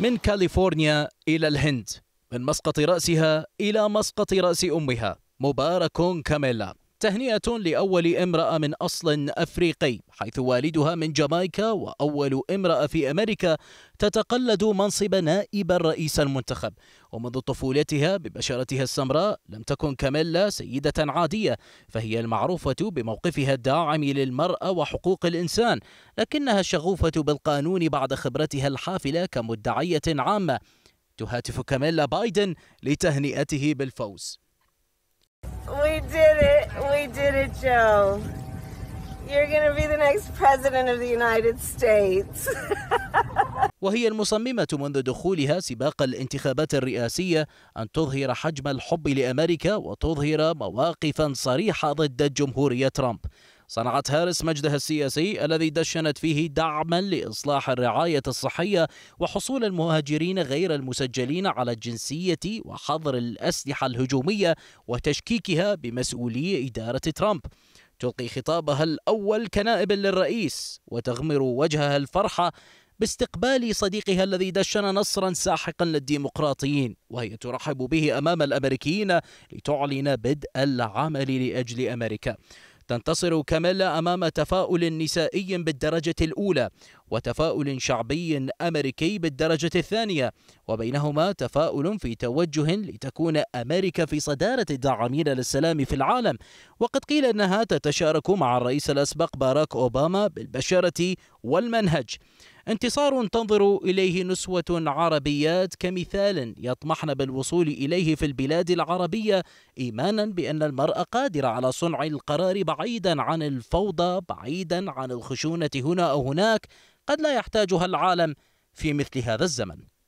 من كاليفورنيا إلى الهند من مسقط رأسها إلى مسقط رأس أمها مبارك كاميلا تهنئة لأول امرأة من أصل أفريقي حيث والدها من جامايكا وأول امرأة في أمريكا تتقلد منصب نائب الرئيس المنتخب ومنذ طفولتها ببشرتها السمراء لم تكن كاميلا سيدة عادية فهي المعروفة بموقفها الداعم للمرأة وحقوق الإنسان لكنها الشغوفة بالقانون بعد خبرتها الحافلة كمدعية عامة تهاتف كاميلا بايدن لتهنئته بالفوز We did it. We did it, Joe. You're going to be the next president of the United States. وهي المصممة منذ دخولها سباق الانتخابات الرئاسية أن تظهر حجم الحب لأمريكا وتظهر مواقفا صريحة ضد جمهورية ترامب صنعت هارس مجدها السياسي الذي دشنت فيه دعما لإصلاح الرعاية الصحية وحصول المهاجرين غير المسجلين على الجنسية وحظر الأسلحة الهجومية وتشكيكها بمسؤولي إدارة ترامب تلقي خطابها الأول كنائب للرئيس وتغمر وجهها الفرحة باستقبال صديقها الذي دشن نصرا ساحقا للديمقراطيين وهي ترحب به امام الامريكيين لتعلن بدء العمل لاجل امريكا تنتصر كاميلا أمام تفاؤل نسائي بالدرجة الأولى وتفاؤل شعبي أمريكي بالدرجة الثانية وبينهما تفاؤل في توجه لتكون أمريكا في صدارة الداعمين للسلام في العالم وقد قيل أنها تتشارك مع الرئيس الأسبق باراك أوباما بالبشرة والمنهج انتصار تنظر إليه نسوة عربيات كمثال يطمحن بالوصول إليه في البلاد العربية إيمانا بأن المرأة قادرة على صنع القرار بعيدا عن الفوضى بعيدا عن الخشونة هنا أو هناك قد لا يحتاجها العالم في مثل هذا الزمن